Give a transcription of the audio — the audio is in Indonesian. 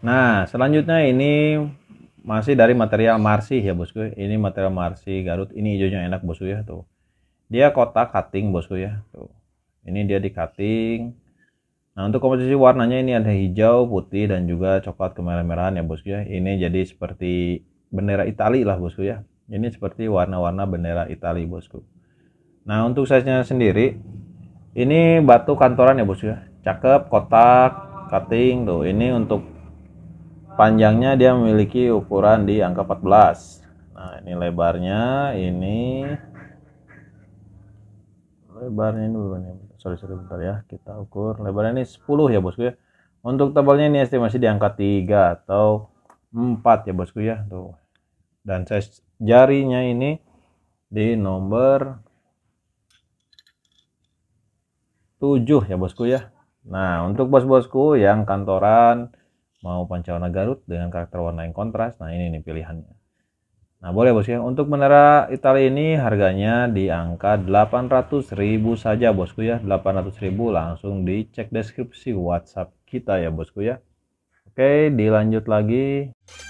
Nah, selanjutnya ini masih dari material marsi ya bosku. Ini material marsi Garut. Ini hijaunya enak bosku ya tuh. Dia kotak cutting bosku ya tuh. Ini dia di cutting. Nah untuk komposisi warnanya ini ada hijau, putih dan juga coklat kemerah-merahan ya bosku ya. Ini jadi seperti bendera Itali lah bosku ya. Ini seperti warna-warna bendera Itali bosku. Nah untuk size-nya sendiri ini batu kantoran ya bosku ya. Cakep, kotak, cutting tuh. Ini untuk panjangnya dia memiliki ukuran di angka 14 nah ini lebarnya ini lebarnya ini sorry sorry bentar ya kita ukur lebarnya ini 10 ya bosku ya untuk tebalnya ini estimasi di angka 3 atau 4 ya bosku ya tuh dan saya jarinya ini di nomor 7 ya bosku ya Nah untuk bos-bosku yang kantoran mau Pancawana Garut dengan karakter warna yang kontras. Nah, ini nih pilihannya. Nah, boleh bosku ya. Untuk menara Italia ini harganya di angka 800.000 saja bosku ya. 800.000 langsung dicek deskripsi WhatsApp kita ya bosku ya. Oke, dilanjut lagi.